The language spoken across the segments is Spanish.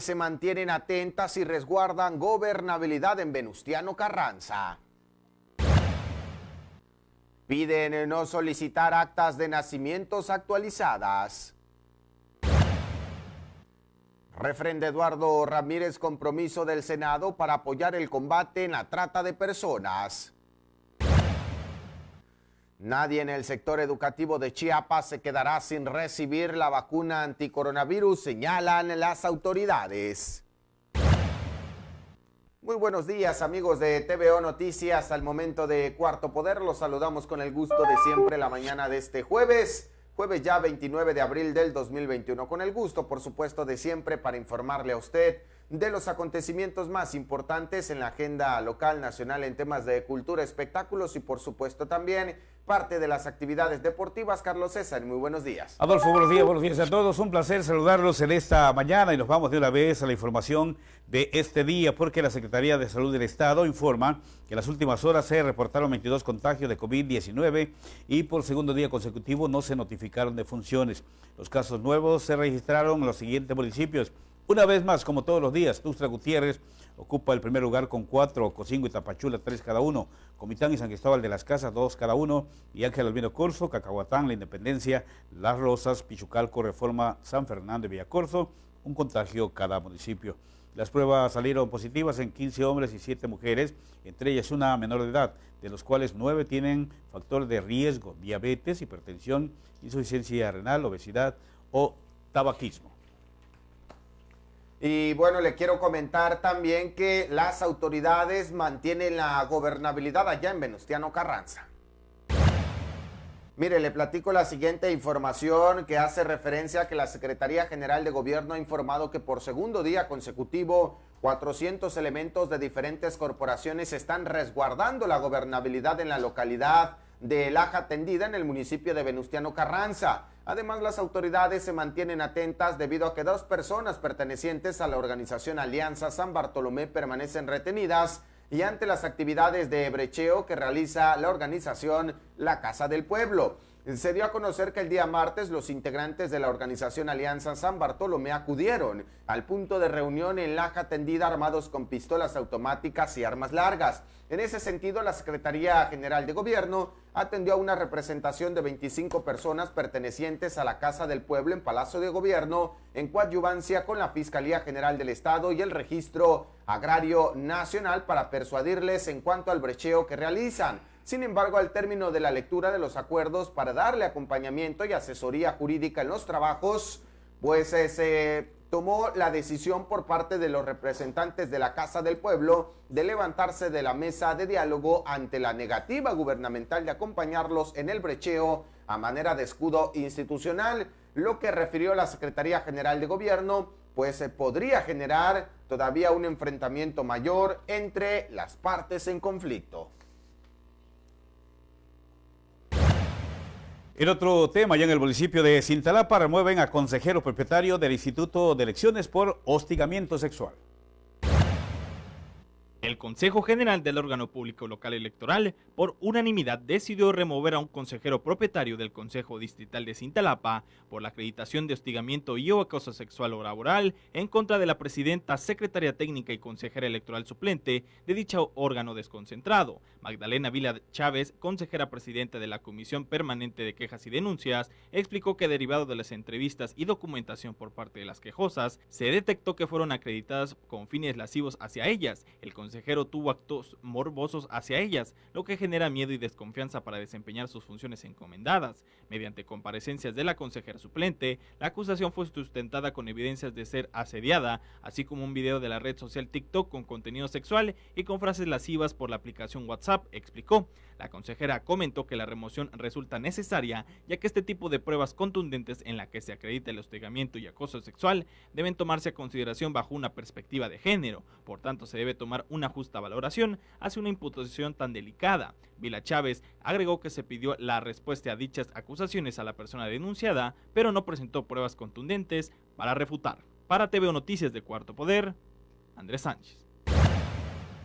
se mantienen atentas y resguardan gobernabilidad en Venustiano Carranza. Piden no solicitar actas de nacimientos actualizadas. Refrenda Eduardo Ramírez compromiso del Senado para apoyar el combate en la trata de personas. Nadie en el sector educativo de Chiapas se quedará sin recibir la vacuna anticoronavirus, señalan las autoridades. Muy buenos días amigos de TVO Noticias, al momento de Cuarto Poder los saludamos con el gusto de siempre la mañana de este jueves, jueves ya 29 de abril del 2021, con el gusto por supuesto de siempre para informarle a usted de los acontecimientos más importantes en la agenda local, nacional, en temas de cultura, espectáculos y por supuesto también parte de las actividades deportivas. Carlos César, muy buenos días. Adolfo, buenos días, buenos días a todos. Un placer saludarlos en esta mañana y nos vamos de una vez a la información de este día porque la Secretaría de Salud del Estado informa que en las últimas horas se reportaron 22 contagios de COVID-19 y por segundo día consecutivo no se notificaron de funciones. Los casos nuevos se registraron en los siguientes municipios. Una vez más, como todos los días, Tustra Gutiérrez ocupa el primer lugar con cuatro, Cocingo y Tapachula, tres cada uno, Comitán y San Cristóbal de las Casas, dos cada uno, y Ángel Albino Corso, Cacahuatán, La Independencia, Las Rosas, Pichucalco, Reforma, San Fernando y Villacorso, un contagio cada municipio. Las pruebas salieron positivas en 15 hombres y 7 mujeres, entre ellas una menor de edad, de los cuales nueve tienen factor de riesgo, diabetes, hipertensión, insuficiencia renal, obesidad o tabaquismo. Y bueno, le quiero comentar también que las autoridades mantienen la gobernabilidad allá en Venustiano Carranza. Mire, le platico la siguiente información que hace referencia a que la Secretaría General de Gobierno ha informado que por segundo día consecutivo 400 elementos de diferentes corporaciones están resguardando la gobernabilidad en la localidad de Laja Tendida en el municipio de Venustiano Carranza. Además, las autoridades se mantienen atentas debido a que dos personas pertenecientes a la organización Alianza San Bartolomé permanecen retenidas y ante las actividades de brecheo que realiza la organización La Casa del Pueblo. Se dio a conocer que el día martes los integrantes de la organización Alianza San Bartolomé acudieron al punto de reunión en Laja Tendida armados con pistolas automáticas y armas largas. En ese sentido, la Secretaría General de Gobierno atendió a una representación de 25 personas pertenecientes a la Casa del Pueblo en Palacio de Gobierno, en coadyuvancia con la Fiscalía General del Estado y el Registro Agrario Nacional para persuadirles en cuanto al brecheo que realizan. Sin embargo, al término de la lectura de los acuerdos para darle acompañamiento y asesoría jurídica en los trabajos, pues ese eh, tomó la decisión por parte de los representantes de la Casa del Pueblo de levantarse de la mesa de diálogo ante la negativa gubernamental de acompañarlos en el brecheo a manera de escudo institucional, lo que refirió la Secretaría General de Gobierno, pues se eh, podría generar todavía un enfrentamiento mayor entre las partes en conflicto. En otro tema, ya en el municipio de Cintalapa remueven a consejero propietario del Instituto de Elecciones por hostigamiento sexual. El Consejo General del órgano público local electoral, por unanimidad, decidió remover a un consejero propietario del Consejo Distrital de Cintalapa por la acreditación de hostigamiento y o acoso sexual o laboral en contra de la presidenta, secretaria técnica y consejera electoral suplente de dicho órgano desconcentrado, Magdalena Vila Chávez, consejera presidenta de la Comisión Permanente de Quejas y Denuncias, explicó que derivado de las entrevistas y documentación por parte de las quejosas, se detectó que fueron acreditadas con fines lasivos hacia ellas. El consejero tuvo actos morbosos hacia ellas, lo que genera miedo y desconfianza para desempeñar sus funciones encomendadas. Mediante comparecencias de la consejera suplente, la acusación fue sustentada con evidencias de ser asediada, así como un video de la red social TikTok con contenido sexual y con frases lascivas por la aplicación WhatsApp, explicó. La consejera comentó que la remoción resulta necesaria, ya que este tipo de pruebas contundentes en la que se acredita el hostigamiento y acoso sexual deben tomarse a consideración bajo una perspectiva de género, por tanto se debe tomar una justa valoración hacia una imputación tan delicada. Vila Chávez agregó que se pidió la respuesta a dichas acusaciones a la persona denunciada, pero no presentó pruebas contundentes para refutar. Para TVO Noticias de Cuarto Poder, Andrés Sánchez.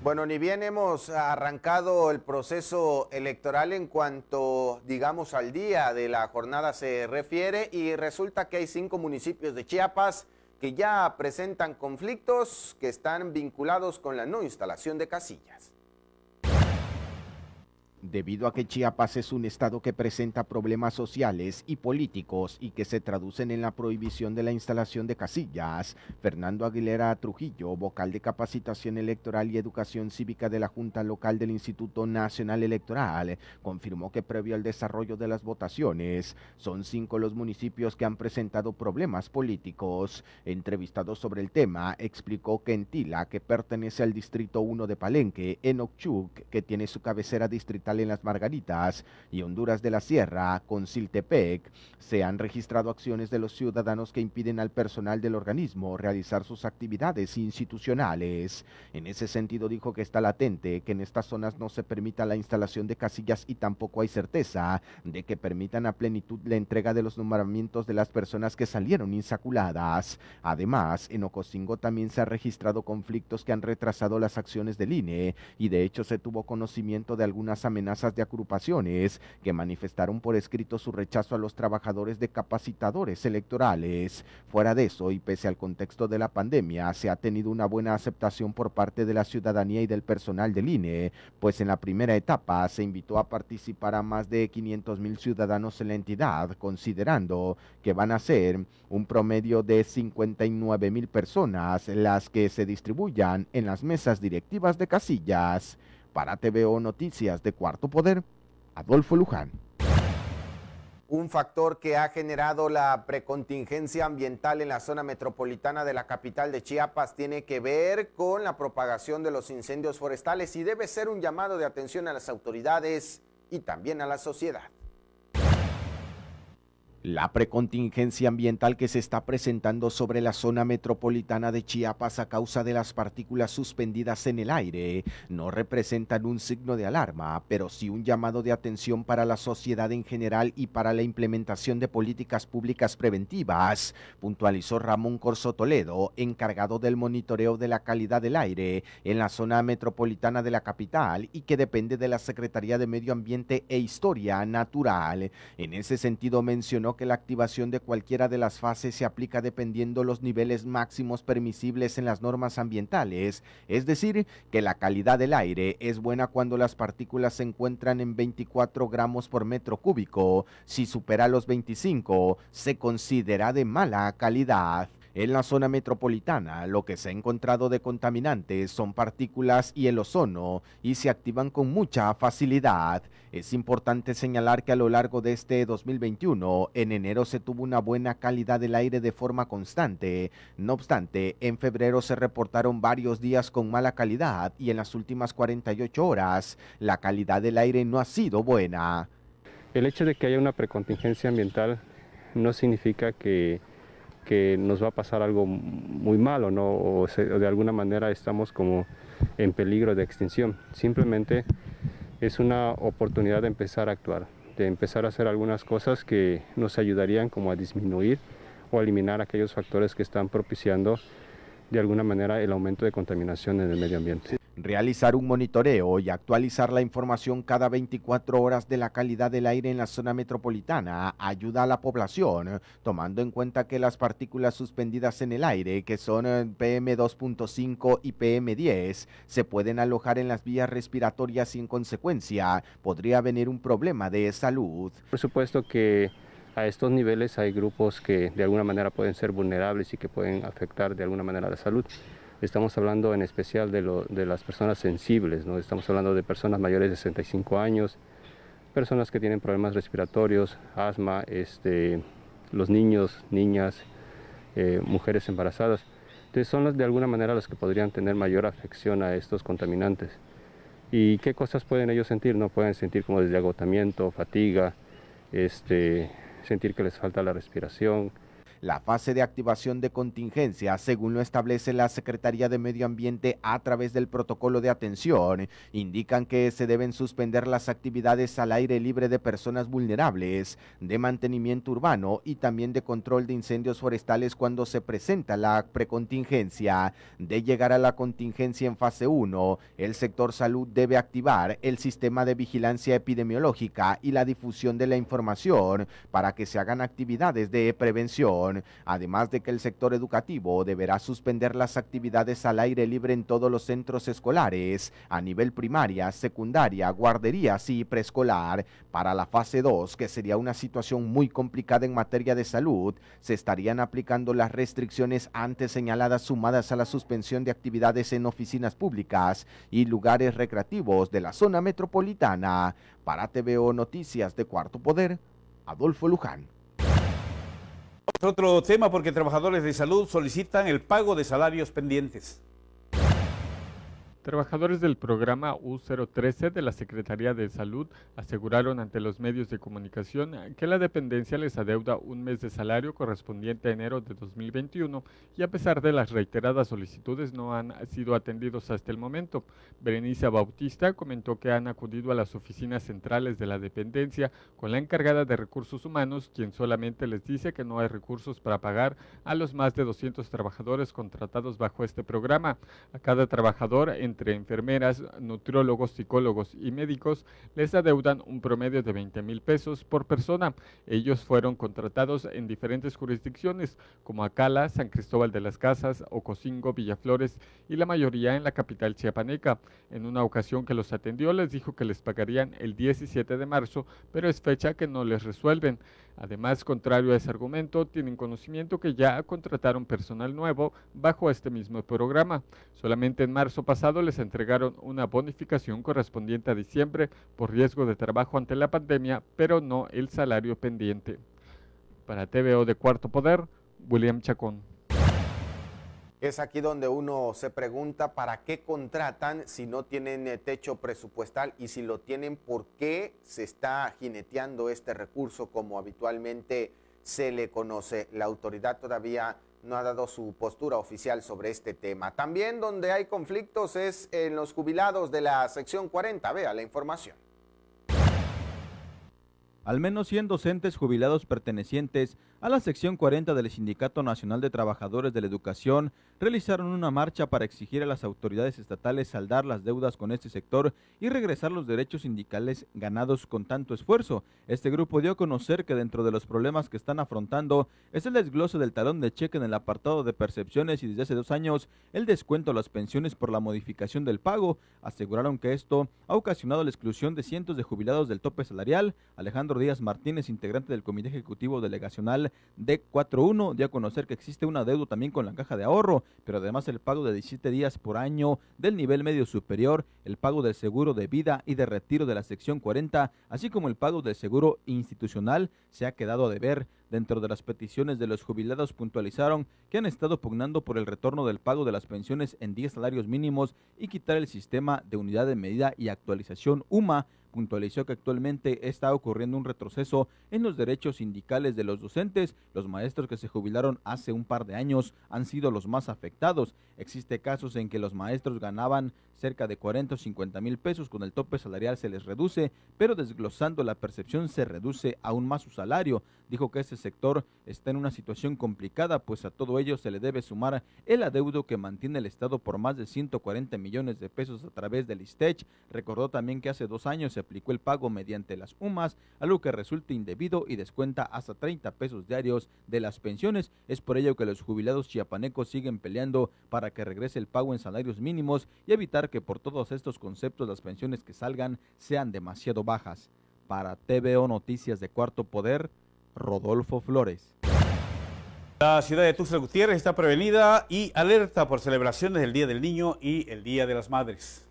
Bueno, ni bien hemos arrancado el proceso electoral en cuanto, digamos, al día de la jornada se refiere y resulta que hay cinco municipios de Chiapas que ya presentan conflictos que están vinculados con la no instalación de casillas. Debido a que Chiapas es un estado que presenta problemas sociales y políticos y que se traducen en la prohibición de la instalación de casillas, Fernando Aguilera Trujillo, vocal de capacitación electoral y educación cívica de la Junta Local del Instituto Nacional Electoral, confirmó que previo al desarrollo de las votaciones, son cinco los municipios que han presentado problemas políticos. Entrevistado sobre el tema, explicó que en Tila, que pertenece al Distrito 1 de Palenque, en Ochuc, que tiene su cabecera distrital, en las Margaritas y Honduras de la Sierra con Siltepec, se han registrado acciones de los ciudadanos que impiden al personal del organismo realizar sus actividades institucionales. En ese sentido dijo que está latente que en estas zonas no se permita la instalación de casillas y tampoco hay certeza de que permitan a plenitud la entrega de los nombramientos de las personas que salieron insaculadas. Además, en Ocosingo también se han registrado conflictos que han retrasado las acciones del INE y de hecho se tuvo conocimiento de algunas amenazas amenazas de agrupaciones que manifestaron por escrito su rechazo a los trabajadores de capacitadores electorales. Fuera de eso, y pese al contexto de la pandemia, se ha tenido una buena aceptación por parte de la ciudadanía y del personal del INE, pues en la primera etapa se invitó a participar a más de 500 mil ciudadanos en la entidad, considerando que van a ser un promedio de 59 mil personas las que se distribuyan en las mesas directivas de casillas. Para TVO Noticias de Cuarto Poder, Adolfo Luján. Un factor que ha generado la precontingencia ambiental en la zona metropolitana de la capital de Chiapas tiene que ver con la propagación de los incendios forestales y debe ser un llamado de atención a las autoridades y también a la sociedad. La precontingencia ambiental que se está presentando sobre la zona metropolitana de Chiapas a causa de las partículas suspendidas en el aire no representan un signo de alarma, pero sí un llamado de atención para la sociedad en general y para la implementación de políticas públicas preventivas, puntualizó Ramón Corso Toledo, encargado del monitoreo de la calidad del aire en la zona metropolitana de la capital y que depende de la Secretaría de Medio Ambiente e Historia Natural. En ese sentido mencionó que la activación de cualquiera de las fases se aplica dependiendo los niveles máximos permisibles en las normas ambientales, es decir, que la calidad del aire es buena cuando las partículas se encuentran en 24 gramos por metro cúbico, si supera los 25 se considera de mala calidad. En la zona metropolitana, lo que se ha encontrado de contaminantes son partículas y el ozono y se activan con mucha facilidad. Es importante señalar que a lo largo de este 2021, en enero se tuvo una buena calidad del aire de forma constante. No obstante, en febrero se reportaron varios días con mala calidad y en las últimas 48 horas la calidad del aire no ha sido buena. El hecho de que haya una precontingencia ambiental no significa que que nos va a pasar algo muy malo, ¿no? O, de alguna manera estamos como en peligro de extinción. Simplemente es una oportunidad de empezar a actuar, de empezar a hacer algunas cosas que nos ayudarían como a disminuir o eliminar aquellos factores que están propiciando de alguna manera el aumento de contaminación en el medio ambiente realizar un monitoreo y actualizar la información cada 24 horas de la calidad del aire en la zona metropolitana ayuda a la población, tomando en cuenta que las partículas suspendidas en el aire, que son eh, PM2.5 y PM10, se pueden alojar en las vías respiratorias y en consecuencia podría venir un problema de salud. Por supuesto que a estos niveles hay grupos que de alguna manera pueden ser vulnerables y que pueden afectar de alguna manera la salud. Estamos hablando en especial de, las personas sensibles, ¿no? estamos hablando de personas mayores de 65 años, personas que tienen problemas respiratorios, asma, este, los niños, niñas, eh, mujeres embarazadas. Entonces son las, de alguna manera las que podrían tener mayor afección a estos contaminantes. ¿Y qué cosas pueden ellos sentir? No pueden sentir como desde agotamiento, fatiga, este, sentir que les falta la respiración, la fase de activación de contingencia, según lo establece la Secretaría de Medio Ambiente a través del protocolo de atención, indican que se deben suspender las actividades al aire libre de personas vulnerables, de mantenimiento urbano y también de control de incendios forestales cuando se presenta la precontingencia. De llegar a la contingencia en fase 1, el sector salud debe activar el sistema de vigilancia epidemiológica y la difusión de la información para que se hagan actividades de prevención además de que el sector educativo deberá suspender las actividades al aire libre en todos los centros escolares a nivel primaria, secundaria, guarderías y preescolar. Para la fase 2, que sería una situación muy complicada en materia de salud, se estarían aplicando las restricciones antes señaladas sumadas a la suspensión de actividades en oficinas públicas y lugares recreativos de la zona metropolitana. Para TVO Noticias de Cuarto Poder, Adolfo Luján. Otro tema porque trabajadores de salud solicitan el pago de salarios pendientes. Trabajadores del programa U013 de la Secretaría de Salud aseguraron ante los medios de comunicación que la dependencia les adeuda un mes de salario correspondiente a enero de 2021 y a pesar de las reiteradas solicitudes no han sido atendidos hasta el momento. Berenice Bautista comentó que han acudido a las oficinas centrales de la dependencia con la encargada de recursos humanos, quien solamente les dice que no hay recursos para pagar a los más de 200 trabajadores contratados bajo este programa. A cada trabajador en entre enfermeras, nutriólogos, psicólogos y médicos, les adeudan un promedio de 20 mil pesos por persona. Ellos fueron contratados en diferentes jurisdicciones, como Acala, San Cristóbal de las Casas, Ocosingo, Villaflores y la mayoría en la capital chiapaneca. En una ocasión que los atendió les dijo que les pagarían el 17 de marzo, pero es fecha que no les resuelven. Además, contrario a ese argumento, tienen conocimiento que ya contrataron personal nuevo bajo este mismo programa. Solamente en marzo pasado les entregaron una bonificación correspondiente a diciembre por riesgo de trabajo ante la pandemia, pero no el salario pendiente. Para TVO de Cuarto Poder, William Chacón. Es aquí donde uno se pregunta para qué contratan si no tienen eh, techo presupuestal y si lo tienen, por qué se está jineteando este recurso como habitualmente se le conoce. La autoridad todavía no ha dado su postura oficial sobre este tema. También donde hay conflictos es en los jubilados de la sección 40. Vea la información. Al menos 100 docentes jubilados pertenecientes a la sección 40 del Sindicato Nacional de Trabajadores de la Educación realizaron una marcha para exigir a las autoridades estatales saldar las deudas con este sector y regresar los derechos sindicales ganados con tanto esfuerzo. Este grupo dio a conocer que dentro de los problemas que están afrontando es el desglose del talón de cheque en el apartado de percepciones y desde hace dos años el descuento a las pensiones por la modificación del pago. Aseguraron que esto ha ocasionado la exclusión de cientos de jubilados del tope salarial. Alejandro Díaz Martínez, integrante del Comité Ejecutivo Delegacional D41, dio a conocer que existe una deuda también con la caja de ahorro, pero además el pago de 17 días por año del nivel medio superior, el pago del seguro de vida y de retiro de la sección 40, así como el pago del seguro institucional, se ha quedado a deber. Dentro de las peticiones de los jubilados puntualizaron que han estado pugnando por el retorno del pago de las pensiones en 10 salarios mínimos y quitar el sistema de unidad de medida y actualización UMA puntualizó que actualmente está ocurriendo un retroceso en los derechos sindicales de los docentes. Los maestros que se jubilaron hace un par de años han sido los más afectados. Existe casos en que los maestros ganaban cerca de 40 o 50 mil pesos, con el tope salarial se les reduce, pero desglosando la percepción se reduce aún más su salario. Dijo que este sector está en una situación complicada, pues a todo ello se le debe sumar el adeudo que mantiene el Estado por más de 140 millones de pesos a través del ISTECH. Recordó también que hace dos años se aplicó el pago mediante las UMAS, algo que resulta indebido y descuenta hasta 30 pesos diarios de las pensiones. Es por ello que los jubilados chiapanecos siguen peleando para que regrese el pago en salarios mínimos y evitar que por todos estos conceptos las pensiones que salgan sean demasiado bajas. Para TVO Noticias de Cuarto Poder, Rodolfo Flores. La ciudad de Tuxtla Gutiérrez está prevenida y alerta por celebraciones del Día del Niño y el Día de las Madres.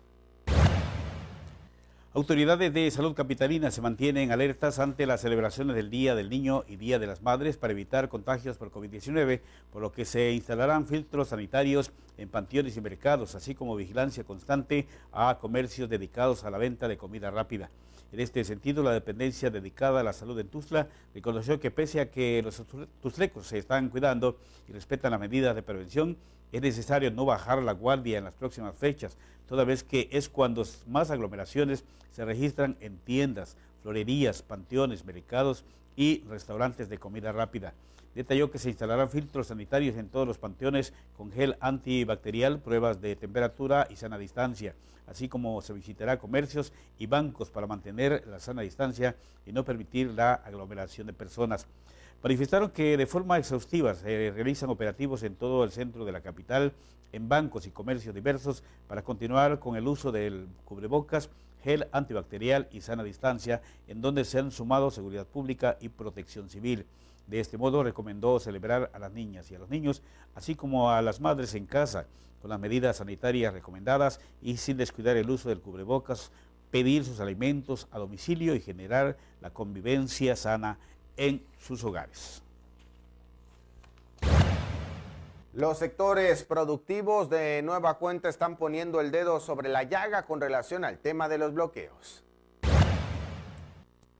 Autoridades de salud capitalina se mantienen alertas ante las celebraciones del Día del Niño y Día de las Madres para evitar contagios por COVID-19, por lo que se instalarán filtros sanitarios en panteones y mercados, así como vigilancia constante a comercios dedicados a la venta de comida rápida. En este sentido, la dependencia dedicada a la salud en Tuzla reconoció que pese a que los tuzlecos se están cuidando y respetan las medidas de prevención, es necesario no bajar la guardia en las próximas fechas, toda vez que es cuando más aglomeraciones se registran en tiendas, florerías, panteones, mercados y restaurantes de comida rápida. Detalló que se instalarán filtros sanitarios en todos los panteones con gel antibacterial, pruebas de temperatura y sana distancia, así como se visitará comercios y bancos para mantener la sana distancia y no permitir la aglomeración de personas. Manifestaron que de forma exhaustiva se realizan operativos en todo el centro de la capital, en bancos y comercios diversos, para continuar con el uso del cubrebocas, gel antibacterial y sana distancia, en donde se han sumado seguridad pública y protección civil. De este modo recomendó celebrar a las niñas y a los niños, así como a las madres en casa, con las medidas sanitarias recomendadas y sin descuidar el uso del cubrebocas, pedir sus alimentos a domicilio y generar la convivencia sana en sus hogares. Los sectores productivos de nueva cuenta están poniendo el dedo sobre la llaga con relación al tema de los bloqueos.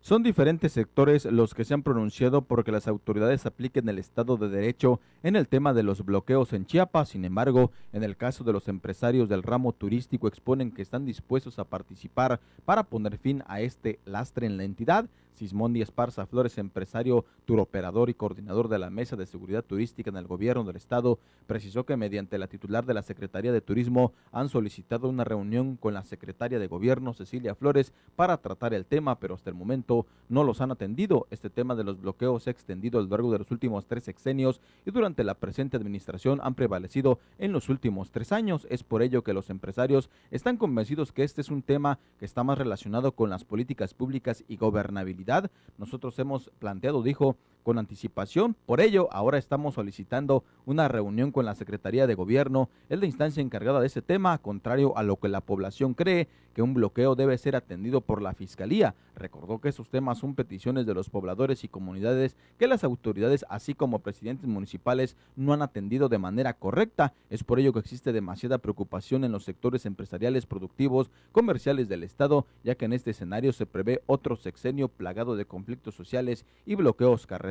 Son diferentes sectores los que se han pronunciado porque las autoridades apliquen el Estado de Derecho en el tema de los bloqueos en Chiapas. Sin embargo, en el caso de los empresarios del ramo turístico exponen que están dispuestos a participar para poner fin a este lastre en la entidad. Sismondi Esparza Flores, empresario turoperador y coordinador de la Mesa de Seguridad Turística en el Gobierno del Estado, precisó que mediante la titular de la Secretaría de Turismo han solicitado una reunión con la secretaria de Gobierno, Cecilia Flores, para tratar el tema, pero hasta el momento no los han atendido. Este tema de los bloqueos se ha extendido a lo largo de los últimos tres sexenios y durante la presente administración han prevalecido en los últimos tres años. Es por ello que los empresarios están convencidos que este es un tema que está más relacionado con las políticas públicas y gobernabilidad nosotros hemos planteado, dijo, con anticipación. Por ello, ahora estamos solicitando una reunión con la Secretaría de Gobierno, es la instancia encargada de ese tema, contrario a lo que la población cree que un bloqueo debe ser atendido por la Fiscalía. Recordó que esos temas son peticiones de los pobladores y comunidades que las autoridades, así como presidentes municipales, no han atendido de manera correcta. Es por ello que existe demasiada preocupación en los sectores empresariales, productivos, comerciales del Estado, ya que en este escenario se prevé otro sexenio plagado de conflictos sociales y bloqueos carreteros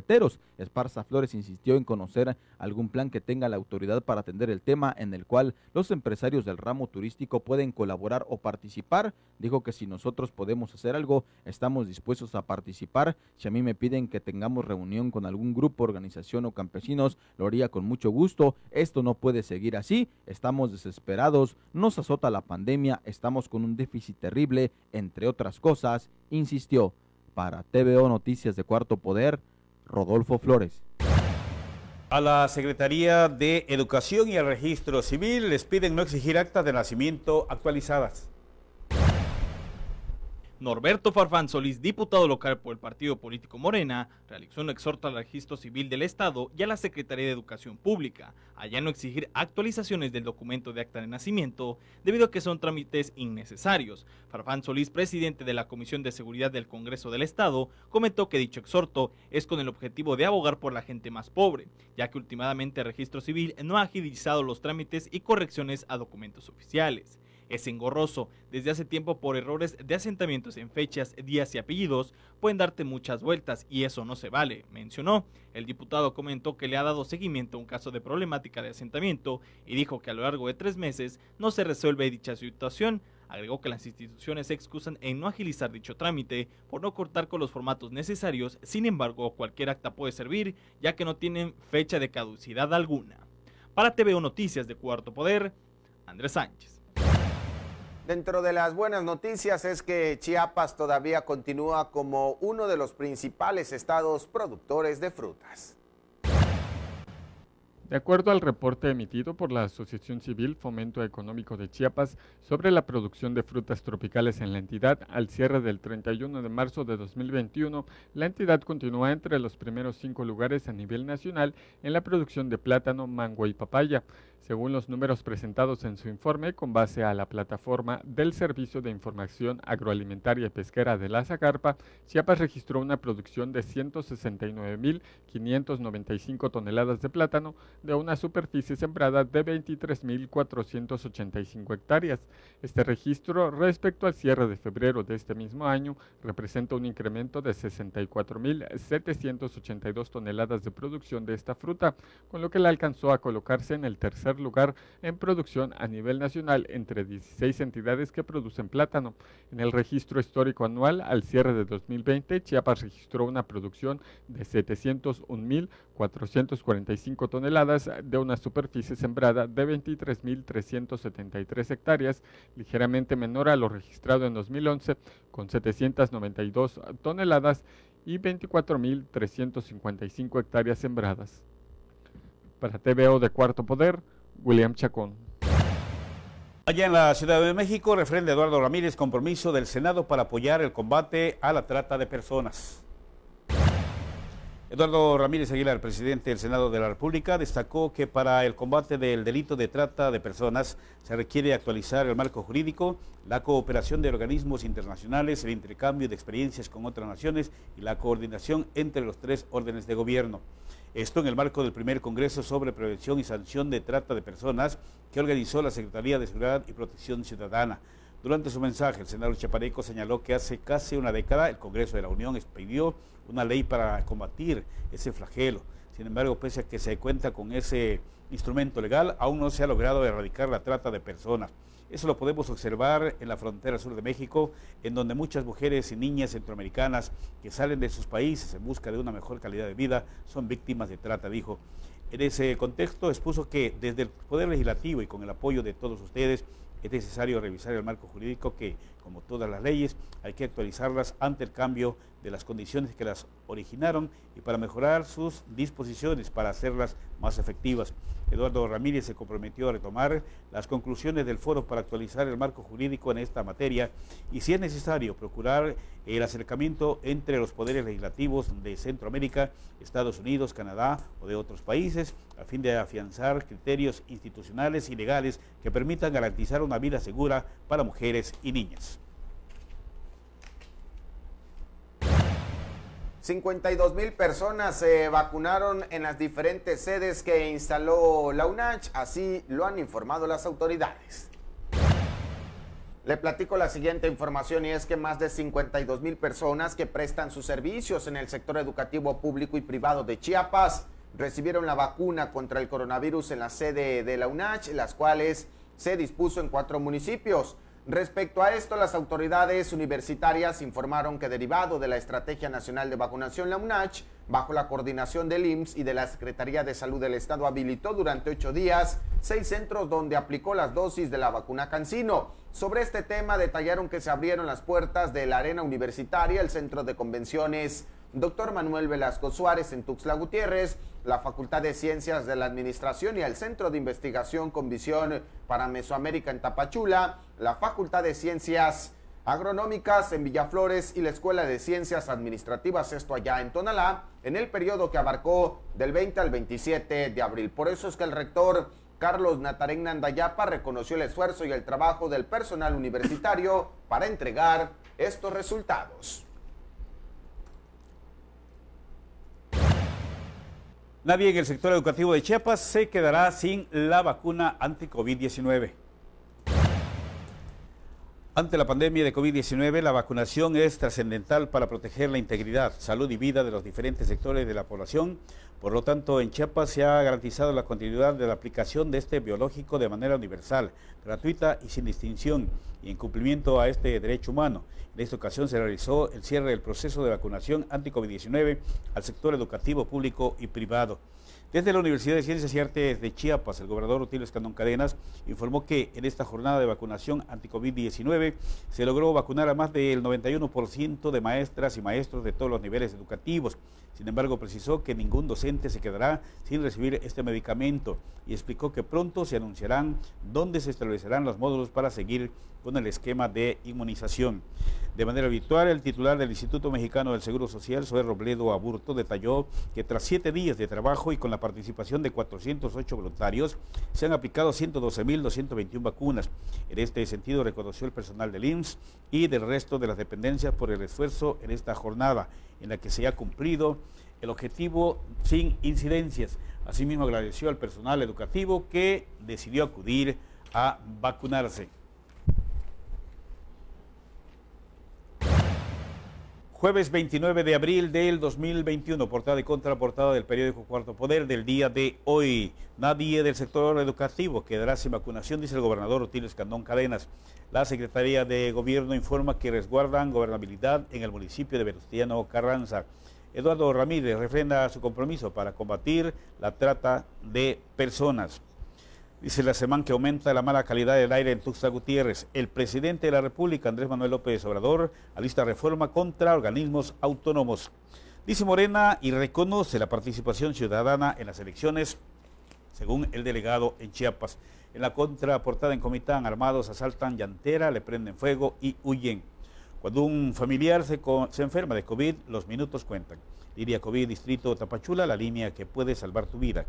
Esparza Flores insistió en conocer algún plan que tenga la autoridad para atender el tema en el cual los empresarios del ramo turístico pueden colaborar o participar. Dijo que si nosotros podemos hacer algo, estamos dispuestos a participar. Si a mí me piden que tengamos reunión con algún grupo, organización o campesinos, lo haría con mucho gusto. Esto no puede seguir así. Estamos desesperados, nos azota la pandemia, estamos con un déficit terrible, entre otras cosas, insistió. Para TVO Noticias de Cuarto Poder, Rodolfo Flores. A la Secretaría de Educación y al Registro Civil les piden no exigir actas de nacimiento actualizadas. Norberto Farfán Solís, diputado local por el partido político Morena, realizó un exhorto al registro civil del Estado y a la Secretaría de Educación Pública a ya no exigir actualizaciones del documento de acta de nacimiento debido a que son trámites innecesarios. Farfán Solís, presidente de la Comisión de Seguridad del Congreso del Estado, comentó que dicho exhorto es con el objetivo de abogar por la gente más pobre, ya que últimamente el registro civil no ha agilizado los trámites y correcciones a documentos oficiales es engorroso. Desde hace tiempo por errores de asentamientos en fechas, días y apellidos pueden darte muchas vueltas y eso no se vale, mencionó. El diputado comentó que le ha dado seguimiento a un caso de problemática de asentamiento y dijo que a lo largo de tres meses no se resuelve dicha situación. Agregó que las instituciones se excusan en no agilizar dicho trámite por no cortar con los formatos necesarios, sin embargo cualquier acta puede servir ya que no tienen fecha de caducidad alguna. Para TVO Noticias de Cuarto Poder, Andrés Sánchez. Dentro de las buenas noticias es que Chiapas todavía continúa como uno de los principales estados productores de frutas. De acuerdo al reporte emitido por la Asociación Civil Fomento Económico de Chiapas sobre la producción de frutas tropicales en la entidad, al cierre del 31 de marzo de 2021, la entidad continúa entre los primeros cinco lugares a nivel nacional en la producción de plátano, mango y papaya según los números presentados en su informe con base a la plataforma del Servicio de Información Agroalimentaria y Pesquera de la Zacarpa, Chiapas registró una producción de 169.595 toneladas de plátano de una superficie sembrada de 23.485 hectáreas. Este registro respecto al cierre de febrero de este mismo año representa un incremento de 64.782 toneladas de producción de esta fruta, con lo que la alcanzó a colocarse en el tercer lugar en producción a nivel nacional entre 16 entidades que producen plátano. En el registro histórico anual, al cierre de 2020, Chiapas registró una producción de 701.445 toneladas de una superficie sembrada de 23.373 hectáreas, ligeramente menor a lo registrado en 2011, con 792 toneladas y 24.355 hectáreas sembradas. Para TVO de Cuarto Poder, William Chacón. Allá en la Ciudad de México, refrenda Eduardo Ramírez compromiso del Senado para apoyar el combate a la trata de personas. Eduardo Ramírez Aguilar, presidente del Senado de la República, destacó que para el combate del delito de trata de personas se requiere actualizar el marco jurídico, la cooperación de organismos internacionales, el intercambio de experiencias con otras naciones y la coordinación entre los tres órdenes de gobierno. Esto en el marco del primer Congreso sobre Prevención y Sanción de Trata de Personas que organizó la Secretaría de Seguridad y Protección Ciudadana. Durante su mensaje, el senador Chapareco señaló que hace casi una década el Congreso de la Unión expidió una ley para combatir ese flagelo. Sin embargo, pese a que se cuenta con ese instrumento legal, aún no se ha logrado erradicar la trata de personas. Eso lo podemos observar en la frontera sur de México, en donde muchas mujeres y niñas centroamericanas que salen de sus países en busca de una mejor calidad de vida son víctimas de trata, dijo. En ese contexto expuso que desde el Poder Legislativo y con el apoyo de todos ustedes es necesario revisar el marco jurídico que como todas las leyes, hay que actualizarlas ante el cambio de las condiciones que las originaron y para mejorar sus disposiciones para hacerlas más efectivas. Eduardo Ramírez se comprometió a retomar las conclusiones del foro para actualizar el marco jurídico en esta materia y, si es necesario, procurar el acercamiento entre los poderes legislativos de Centroamérica, Estados Unidos, Canadá o de otros países, a fin de afianzar criterios institucionales y legales que permitan garantizar una vida segura para mujeres y niñas. 52 mil personas se vacunaron en las diferentes sedes que instaló la UNACH, así lo han informado las autoridades. Le platico la siguiente información y es que más de 52 mil personas que prestan sus servicios en el sector educativo público y privado de Chiapas recibieron la vacuna contra el coronavirus en la sede de la UNACH, las cuales se dispuso en cuatro municipios. Respecto a esto, las autoridades universitarias informaron que derivado de la Estrategia Nacional de Vacunación, la UNACH, bajo la coordinación del IMSS y de la Secretaría de Salud del Estado, habilitó durante ocho días seis centros donde aplicó las dosis de la vacuna Cancino. Sobre este tema detallaron que se abrieron las puertas de la Arena Universitaria, el Centro de Convenciones Doctor Manuel Velasco Suárez en Tuxtla Gutiérrez, la Facultad de Ciencias de la Administración y el Centro de Investigación con Visión para Mesoamérica en Tapachula, la Facultad de Ciencias Agronómicas en Villaflores y la Escuela de Ciencias Administrativas, esto allá en Tonalá, en el periodo que abarcó del 20 al 27 de abril. Por eso es que el rector Carlos Natarén Nandayapa reconoció el esfuerzo y el trabajo del personal universitario para entregar estos resultados. Nadie en el sector educativo de Chiapas se quedará sin la vacuna anti-COVID-19. Ante la pandemia de COVID-19, la vacunación es trascendental para proteger la integridad, salud y vida de los diferentes sectores de la población. Por lo tanto, en Chiapas se ha garantizado la continuidad de la aplicación de este biológico de manera universal, gratuita y sin distinción, y en cumplimiento a este derecho humano. En esta ocasión se realizó el cierre del proceso de vacunación anti-COVID-19 al sector educativo público y privado. Desde la Universidad de Ciencias y Artes de Chiapas, el gobernador Otilio Escandón Cadenas informó que en esta jornada de vacunación anti-COVID-19 se logró vacunar a más del 91% de maestras y maestros de todos los niveles educativos. Sin embargo, precisó que ningún docente se quedará sin recibir este medicamento y explicó que pronto se anunciarán dónde se establecerán los módulos para seguir con el esquema de inmunización. De manera habitual, el titular del Instituto Mexicano del Seguro Social, José Robledo Aburto, detalló que tras siete días de trabajo y con la participación de 408 voluntarios, se han aplicado 112.221 vacunas. En este sentido, reconoció el personal del IMSS y del resto de las dependencias por el esfuerzo en esta jornada en la que se ha cumplido el objetivo sin incidencias. Asimismo agradeció al personal educativo que decidió acudir a vacunarse. Jueves 29 de abril del 2021, portada y contraportada del periódico Cuarto Poder del día de hoy. Nadie del sector educativo quedará sin vacunación, dice el gobernador Otilio Escandón Cadenas. La Secretaría de Gobierno informa que resguardan gobernabilidad en el municipio de Venustiano Carranza. Eduardo Ramírez refrenda su compromiso para combatir la trata de personas. Dice la semana que aumenta la mala calidad del aire en Tuxtla Gutiérrez. El presidente de la República, Andrés Manuel López Obrador, alista reforma contra organismos autónomos. Dice Morena y reconoce la participación ciudadana en las elecciones, según el delegado en Chiapas. En la contraportada en Comitán, armados asaltan llantera, le prenden fuego y huyen. Cuando un familiar se, enferma de COVID, los minutos cuentan. Diría COVID, Distrito Tapachula, la línea que puede salvar tu vida.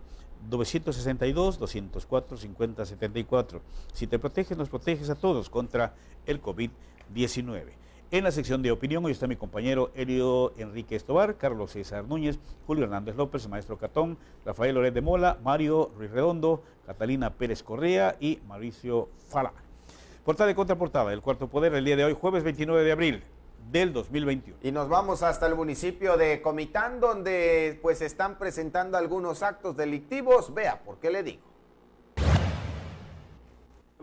962 204 50 74. Si te proteges, nos proteges a todos contra el COVID-19. En la sección de opinión, hoy está mi compañero Elio Enrique Estobar, Carlos César Núñez, Julio Hernández López, Maestro Catón, Rafael Loret de Mola, Mario Ruiz Redondo, Catalina Pérez Correa y Mauricio Fala. Portada y contraportada, del cuarto poder, el día de hoy, jueves 29 de abril del 2021. Y nos vamos hasta el municipio de Comitán, donde pues están presentando algunos actos delictivos. Vea, ¿por qué le digo?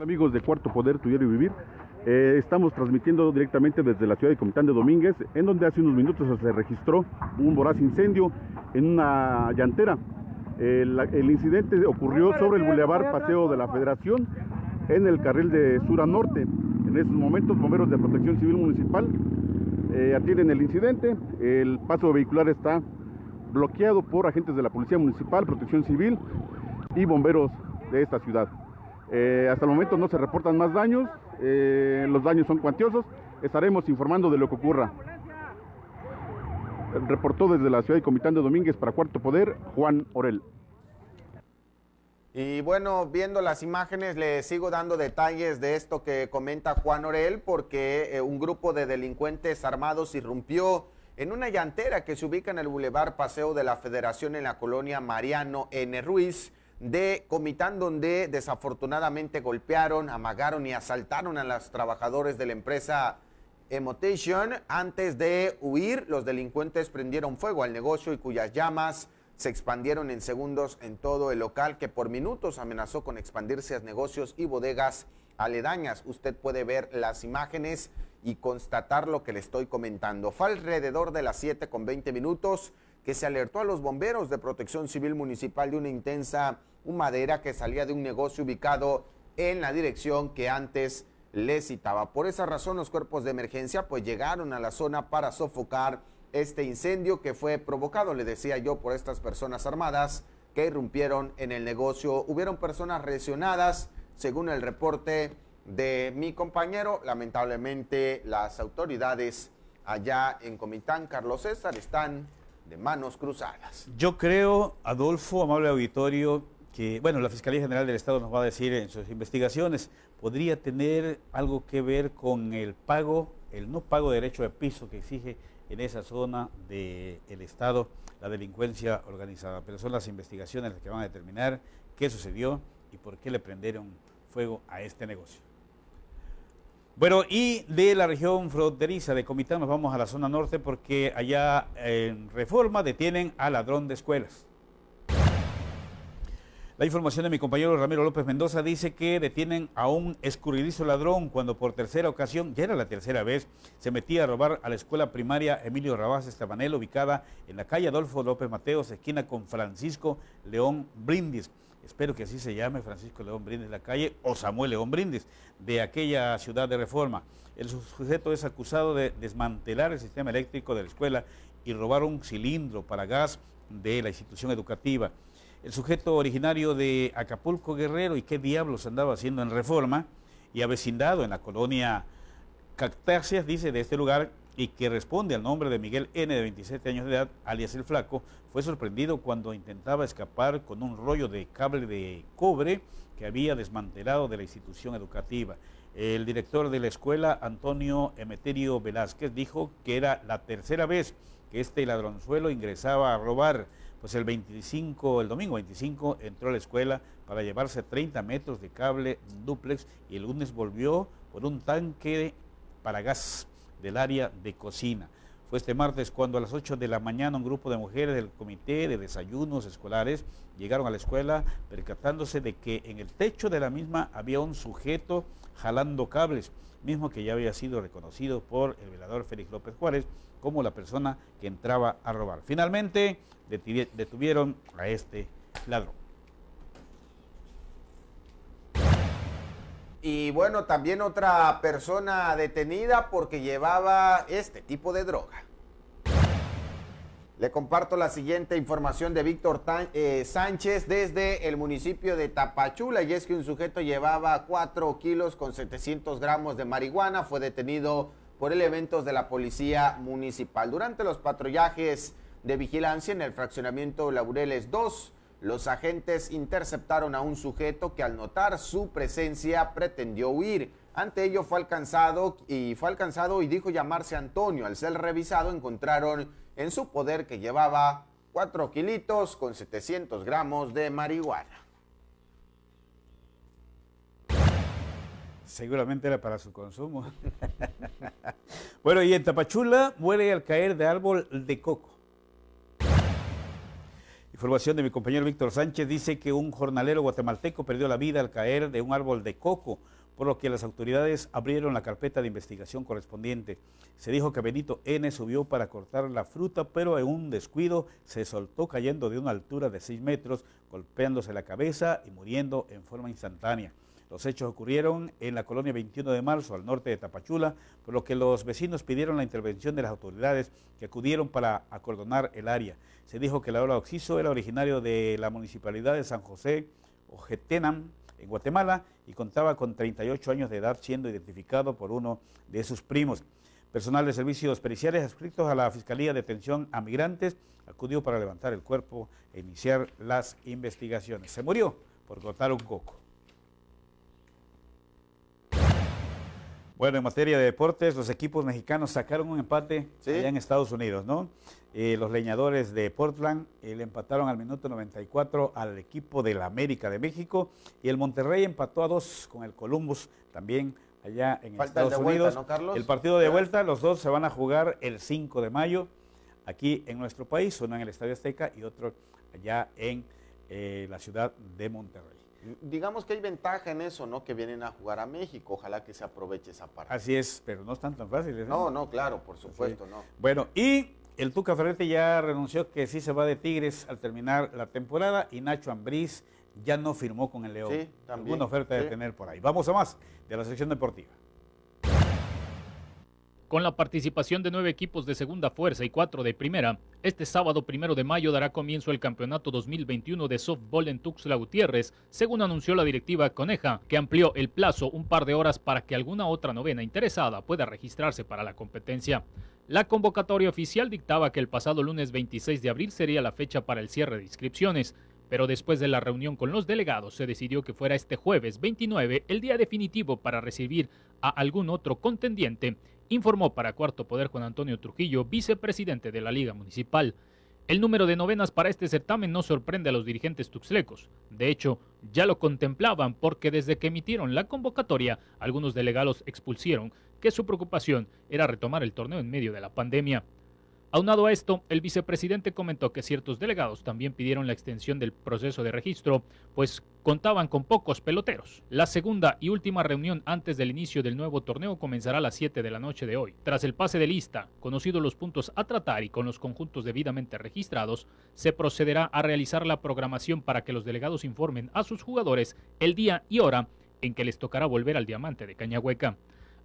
Amigos de Cuarto Poder, Tuyero y Vivir, eh, estamos transmitiendo directamente desde la ciudad de Comitán de Domínguez, en donde hace unos minutos se registró un voraz incendio en una llantera. El, incidente ocurrió sobre el Boulevard Paseo de la Federación, en el carril de sur a norte. En esos momentos, bomberos de protección civil municipal eh, atienden el incidente. El paso vehicular está bloqueado por agentes de la Policía Municipal, Protección Civil y bomberos de esta ciudad. Eh, hasta el momento no se reportan más daños, eh, los daños son cuantiosos, estaremos informando de lo que ocurra. Reportó desde la ciudad de Comitán de Domínguez para Cuarto Poder Juan Orel. Y bueno, viendo las imágenes, le sigo dando detalles de esto que comenta Juan Orel, porque eh, un grupo de delincuentes armados irrumpió en una llantera que se ubica en el Boulevard Paseo de la Federación en la colonia Mariano N. Ruiz de Comitán, donde desafortunadamente golpearon, amagaron y asaltaron a los trabajadores de la empresa Emotation. Antes de huir, los delincuentes prendieron fuego al negocio y cuyas llamas se expandieron en segundos en todo el local, que por minutos amenazó con expandirse a negocios y bodegas aledañas. Usted puede ver las imágenes y constatar lo que le estoy comentando. Fue alrededor de las 7 con 20 minutos que se alertó a los bomberos de protección civil municipal de una intensa humadera que salía de un negocio ubicado en la dirección que antes le citaba. Por esa razón los cuerpos de emergencia pues llegaron a la zona para sofocar este incendio que fue provocado, le decía yo, por estas personas armadas que irrumpieron en el negocio. Hubieron personas lesionadas, según el reporte de mi compañero. Lamentablemente las autoridades allá en Comitán, Carlos César, están de manos cruzadas. Yo creo, Adolfo, amable auditorio, que, bueno, la Fiscalía General del Estado nos va a decir en sus investigaciones, podría tener algo que ver con el pago, el no pago de derecho de piso que exige en esa zona del Estado la delincuencia organizada. Pero son las investigaciones las que van a determinar qué sucedió y por qué le prendieron fuego a este negocio. Bueno, y de la región fronteriza de Comitán nos vamos a la zona norte porque allá en Reforma detienen al ladrón de escuelas. La información de mi compañero Ramiro López Mendoza dice que detienen a un escurridizo ladrón cuando por tercera ocasión, ya era la tercera vez, se metía a robar a la escuela primaria Emilio Rabás Estabanel, ubicada en la calle Adolfo López Mateos, esquina con Francisco León Brindis. Espero que así se llame Francisco León Brindis la calle o Samuel León Brindis de aquella ciudad de Reforma. El sujeto es acusado de desmantelar el sistema eléctrico de la escuela y robar un cilindro para gas de la institución educativa el sujeto originario de Acapulco Guerrero y qué diablos andaba haciendo en reforma y avecindado en la colonia Cactáceas, dice, de este lugar y que responde al nombre de Miguel N, de 27 años de edad, alias El Flaco, fue sorprendido cuando intentaba escapar con un rollo de cable de cobre que había desmantelado de la institución educativa. El director de la escuela, Antonio Emeterio Velázquez, dijo que era la tercera vez que este ladronzuelo ingresaba a robar pues el 25, el domingo 25, entró a la escuela para llevarse 30 metros de cable duplex y el lunes volvió por un tanque para gas del área de cocina. Fue este martes cuando a las 8 de la mañana un grupo de mujeres del Comité de Desayunos Escolares llegaron a la escuela percatándose de que en el techo de la misma había un sujeto jalando cables, mismo que ya había sido reconocido por el velador Félix López Juárez como la persona que entraba a robar. Finalmente detuvieron a este ladrón. Y bueno, también otra persona detenida porque llevaba este tipo de droga. Le comparto la siguiente información de Víctor eh, Sánchez desde el municipio de Tapachula y es que un sujeto llevaba 4 kilos con 700 gramos de marihuana, fue detenido por elementos de la policía municipal. Durante los patrullajes de vigilancia en el fraccionamiento Laureles 2, los agentes interceptaron a un sujeto que al notar su presencia pretendió huir. Ante ello fue alcanzado y fue alcanzado y dijo llamarse Antonio. Al ser revisado encontraron en su poder que llevaba 4 kilitos con 700 gramos de marihuana. Seguramente era para su consumo. bueno, y en Tapachula muere al caer de árbol de coco. Información de mi compañero Víctor Sánchez dice que un jornalero guatemalteco perdió la vida al caer de un árbol de coco por lo que las autoridades abrieron la carpeta de investigación correspondiente. Se dijo que Benito N. subió para cortar la fruta, pero en un descuido se soltó cayendo de una altura de 6 metros, golpeándose la cabeza y muriendo en forma instantánea. Los hechos ocurrieron en la colonia 21 de marzo, al norte de Tapachula, por lo que los vecinos pidieron la intervención de las autoridades que acudieron para acordonar el área. Se dijo que la de Oxiso era originario de la municipalidad de San José, Ojetenam, en Guatemala y contaba con 38 años de edad siendo identificado por uno de sus primos. Personal de servicios periciales adscritos a la Fiscalía de Detención a Migrantes acudió para levantar el cuerpo e iniciar las investigaciones. Se murió por cortar un coco. Bueno, en materia de deportes, los equipos mexicanos sacaron un empate allá en Estados Unidos, ¿no? Eh, los leñadores de Portland eh, le empataron al minuto 94 al equipo de la América de México y el Monterrey empató a dos con el Columbus también allá en Estados el Unidos. El partido de vuelta, los dos se van a jugar el 5 de mayo aquí en nuestro país, uno en el Estadio Azteca y otro allá en eh, la ciudad de Monterrey digamos que hay ventaja en eso, ¿no? Que vienen a jugar a México. Ojalá que se aproveche esa parte. Así es, pero no están tan fáciles. ¿eh? No, no, claro, por supuesto, no. Bueno, y el Tuca Ferretti ya renunció que sí se va de Tigres al terminar la temporada y Nacho Ambriz ya no firmó con el León. Sí, también. oferta de tener por ahí. Vamos a más de la sección deportiva. Con la participación de nueve equipos de segunda fuerza y cuatro de primera, este sábado primero de mayo dará comienzo el campeonato 2021 de softball en Tuxla Gutiérrez, según anunció la directiva Coneja, que amplió el plazo un par de horas para que alguna otra novena interesada pueda registrarse para la competencia. La convocatoria oficial dictaba que el pasado lunes 26 de abril sería la fecha para el cierre de inscripciones, pero después de la reunión con los delegados se decidió que fuera este jueves 29 el día definitivo para recibir a algún otro contendiente informó para Cuarto Poder Juan Antonio Trujillo, vicepresidente de la Liga Municipal. El número de novenas para este certamen no sorprende a los dirigentes tuxlecos. De hecho, ya lo contemplaban porque desde que emitieron la convocatoria, algunos delegados expulsieron que su preocupación era retomar el torneo en medio de la pandemia. Aunado a esto, el vicepresidente comentó que ciertos delegados también pidieron la extensión del proceso de registro, pues contaban con pocos peloteros. La segunda y última reunión antes del inicio del nuevo torneo comenzará a las 7 de la noche de hoy. Tras el pase de lista, conocidos los puntos a tratar y con los conjuntos debidamente registrados, se procederá a realizar la programación para que los delegados informen a sus jugadores el día y hora en que les tocará volver al diamante de Cañahueca.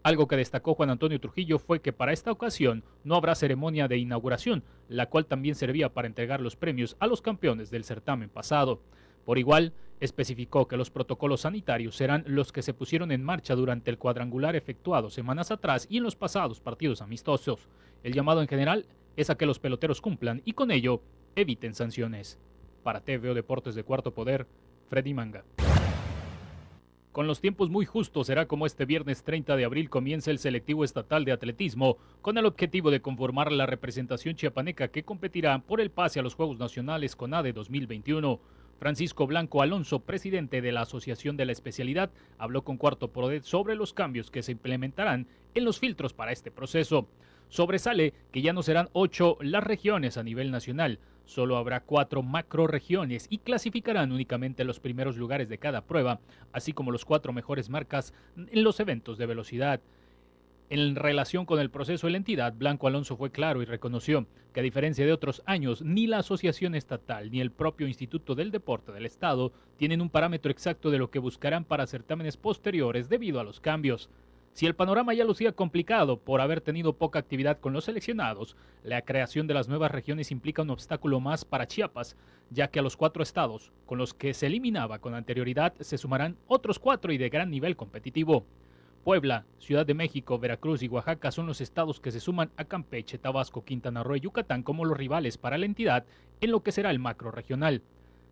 Algo que destacó Juan Antonio Trujillo fue que para esta ocasión no habrá ceremonia de inauguración, la cual también servía para entregar los premios a los campeones del certamen pasado. Por igual, especificó que los protocolos sanitarios serán los que se pusieron en marcha durante el cuadrangular efectuado semanas atrás y en los pasados partidos amistosos. El llamado en general es a que los peloteros cumplan y con ello eviten sanciones. Para TVO Deportes de Cuarto Poder, Freddy Manga. Con los tiempos muy justos será como este viernes 30 de abril comienza el selectivo estatal de atletismo, con el objetivo de conformar la representación chiapaneca que competirá por el pase a los Juegos Nacionales con ADE 2021. Francisco Blanco Alonso, presidente de la Asociación de la Especialidad, habló con Cuarto Prodet sobre los cambios que se implementarán en los filtros para este proceso. Sobresale que ya no serán ocho las regiones a nivel nacional, Solo habrá cuatro macroregiones y clasificarán únicamente los primeros lugares de cada prueba, así como los cuatro mejores marcas en los eventos de velocidad. En relación con el proceso de la entidad, Blanco Alonso fue claro y reconoció que a diferencia de otros años, ni la Asociación Estatal ni el propio Instituto del Deporte del Estado tienen un parámetro exacto de lo que buscarán para certámenes posteriores debido a los cambios. Si el panorama ya lucía complicado por haber tenido poca actividad con los seleccionados, la creación de las nuevas regiones implica un obstáculo más para Chiapas, ya que a los cuatro estados con los que se eliminaba con anterioridad se sumarán otros cuatro y de gran nivel competitivo. Puebla, Ciudad de México, Veracruz y Oaxaca son los estados que se suman a Campeche, Tabasco, Quintana Roo y Yucatán como los rivales para la entidad en lo que será el macro regional.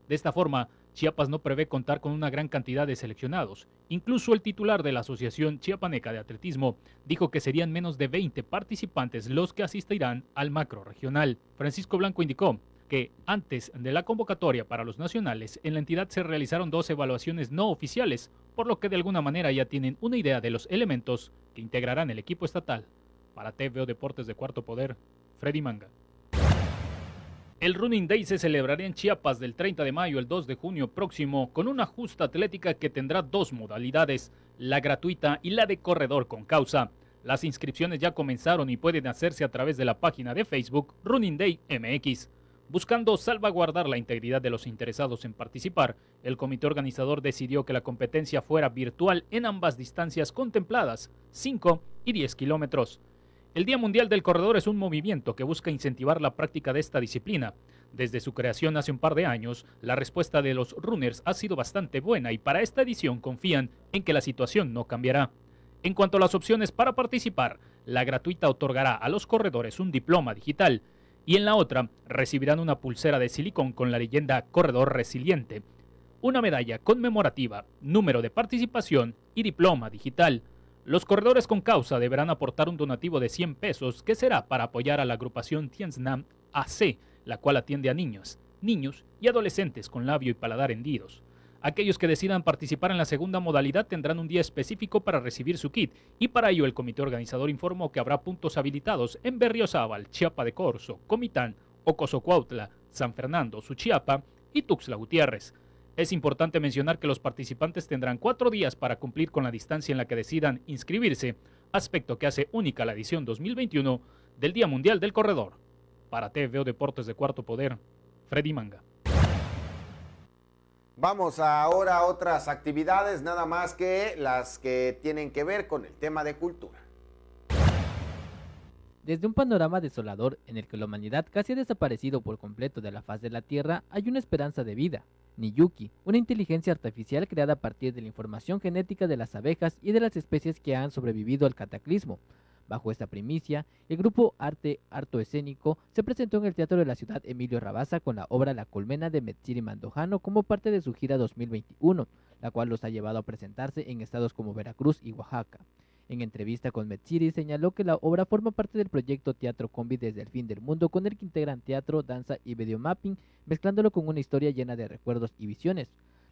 De esta forma, Chiapas no prevé contar con una gran cantidad de seleccionados. Incluso el titular de la Asociación Chiapaneca de Atletismo dijo que serían menos de 20 participantes los que asistirán al macro regional. Francisco Blanco indicó que antes de la convocatoria para los nacionales, en la entidad se realizaron dos evaluaciones no oficiales, por lo que de alguna manera ya tienen una idea de los elementos que integrarán el equipo estatal. Para TVO Deportes de Cuarto Poder, Freddy Manga. El Running Day se celebrará en Chiapas del 30 de mayo al 2 de junio próximo con una justa atlética que tendrá dos modalidades, la gratuita y la de corredor con causa. Las inscripciones ya comenzaron y pueden hacerse a través de la página de Facebook Running Day MX. Buscando salvaguardar la integridad de los interesados en participar, el comité organizador decidió que la competencia fuera virtual en ambas distancias contempladas, 5 y 10 kilómetros. El Día Mundial del Corredor es un movimiento que busca incentivar la práctica de esta disciplina. Desde su creación hace un par de años, la respuesta de los runners ha sido bastante buena y para esta edición confían en que la situación no cambiará. En cuanto a las opciones para participar, la gratuita otorgará a los corredores un diploma digital y en la otra recibirán una pulsera de silicón con la leyenda Corredor Resiliente, una medalla conmemorativa, número de participación y diploma digital. Los corredores con causa deberán aportar un donativo de 100 pesos que será para apoyar a la agrupación Tienznam AC, la cual atiende a niños, niños y adolescentes con labio y paladar hendidos. Aquellos que decidan participar en la segunda modalidad tendrán un día específico para recibir su kit y para ello el comité organizador informó que habrá puntos habilitados en Berriozábal, Chiapa de Corso, Comitán, Cuautla, San Fernando, Suchiapa y Tuxla Gutiérrez. Es importante mencionar que los participantes tendrán cuatro días para cumplir con la distancia en la que decidan inscribirse, aspecto que hace única la edición 2021 del Día Mundial del Corredor. Para TVO Deportes de Cuarto Poder, Freddy Manga. Vamos ahora a otras actividades, nada más que las que tienen que ver con el tema de cultura. Desde un panorama desolador en el que la humanidad casi ha desaparecido por completo de la faz de la Tierra, hay una esperanza de vida, Niyuki, una inteligencia artificial creada a partir de la información genética de las abejas y de las especies que han sobrevivido al cataclismo. Bajo esta primicia, el grupo Arte Arto Escénico se presentó en el Teatro de la Ciudad Emilio Rabasa con la obra La Colmena de Metziri Mandojano como parte de su gira 2021, la cual los ha llevado a presentarse en estados como Veracruz y Oaxaca. En entrevista con Metziri señaló que la obra forma parte del proyecto Teatro Combi desde el fin del mundo, con el que integran teatro, danza y videomapping, mezclándolo con una historia llena de recuerdos y visiones.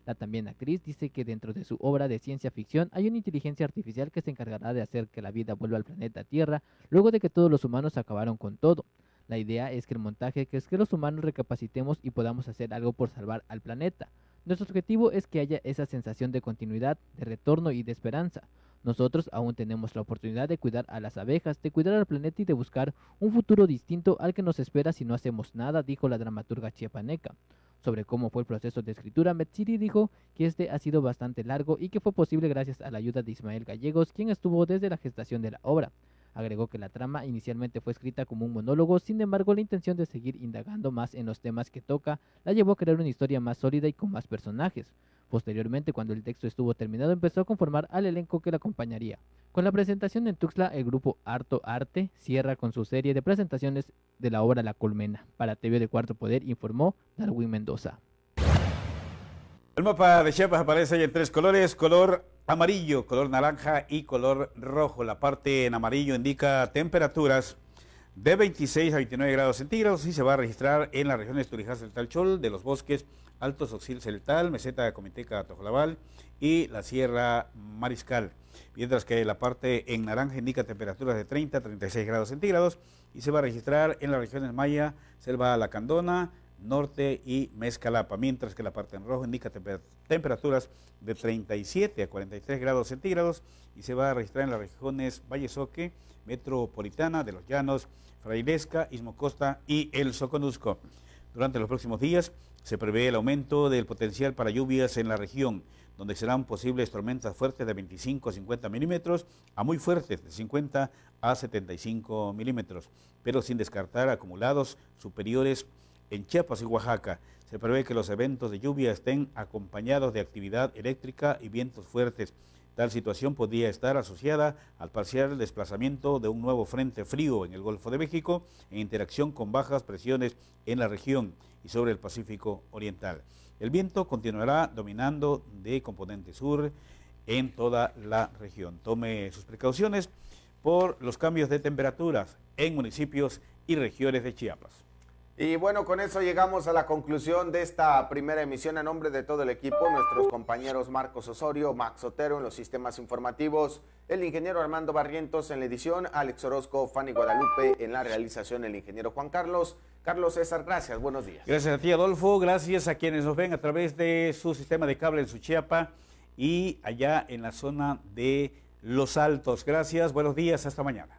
La también actriz dice que dentro de su obra de ciencia ficción hay una inteligencia artificial que se encargará de hacer que la vida vuelva al planeta Tierra luego de que todos los humanos acabaron con todo. La idea es que el montaje que es que los humanos recapacitemos y podamos hacer algo por salvar al planeta. Nuestro objetivo es que haya esa sensación de continuidad, de retorno y de esperanza. Nosotros aún tenemos la oportunidad de cuidar a las abejas, de cuidar al planeta y de buscar un futuro distinto al que nos espera si no hacemos nada, dijo la dramaturga chiapaneca. Sobre cómo fue el proceso de escritura, Metziri dijo que este ha sido bastante largo y que fue posible gracias a la ayuda de Ismael Gallegos, quien estuvo desde la gestación de la obra. Agregó que la trama inicialmente fue escrita como un monólogo, sin embargo la intención de seguir indagando más en los temas que toca la llevó a crear una historia más sólida y con más personajes. Posteriormente, cuando el texto estuvo terminado, empezó a conformar al elenco que la acompañaría. Con la presentación en Tuxtla, el grupo Harto Arte cierra con su serie de presentaciones de la obra La Colmena. Para TV de Cuarto Poder informó Darwin Mendoza. El mapa de Chiapas aparece en tres colores, color amarillo, color naranja y color rojo. La parte en amarillo indica temperaturas de 26 a 29 grados centígrados y se va a registrar en las regiones turijas Central Chol, de los bosques, Alto Soxil Celtal, Meseta Comiteca Tojolabal y la Sierra Mariscal. Mientras que la parte en naranja indica temperaturas de 30 a 36 grados centígrados y se va a registrar en las regiones Maya, Selva Candona, Norte y Mezcalapa, mientras que la parte en rojo indica temperaturas de 37 a 43 grados centígrados y se va a registrar en las regiones Valle Soque, Metropolitana de los Llanos, Frailesca, Ismocosta y El Soconusco. Durante los próximos días se prevé el aumento del potencial para lluvias en la región, donde serán posibles tormentas fuertes de 25 a 50 milímetros a muy fuertes de 50 a 75 milímetros, pero sin descartar acumulados superiores en Chiapas y Oaxaca. Se prevé que los eventos de lluvia estén acompañados de actividad eléctrica y vientos fuertes Tal situación podría estar asociada al parcial desplazamiento de un nuevo frente frío en el Golfo de México en interacción con bajas presiones en la región y sobre el Pacífico Oriental. El viento continuará dominando de componente sur en toda la región. Tome sus precauciones por los cambios de temperaturas en municipios y regiones de Chiapas. Y bueno, con eso llegamos a la conclusión de esta primera emisión a nombre de todo el equipo, nuestros compañeros Marcos Osorio, Max Otero en los sistemas informativos, el ingeniero Armando Barrientos en la edición, Alex Orozco, Fanny Guadalupe en la realización, el ingeniero Juan Carlos. Carlos César, gracias, buenos días. Gracias a ti, Adolfo, gracias a quienes nos ven a través de su sistema de cable en Suchiapa y allá en la zona de Los Altos. Gracias, buenos días, hasta mañana.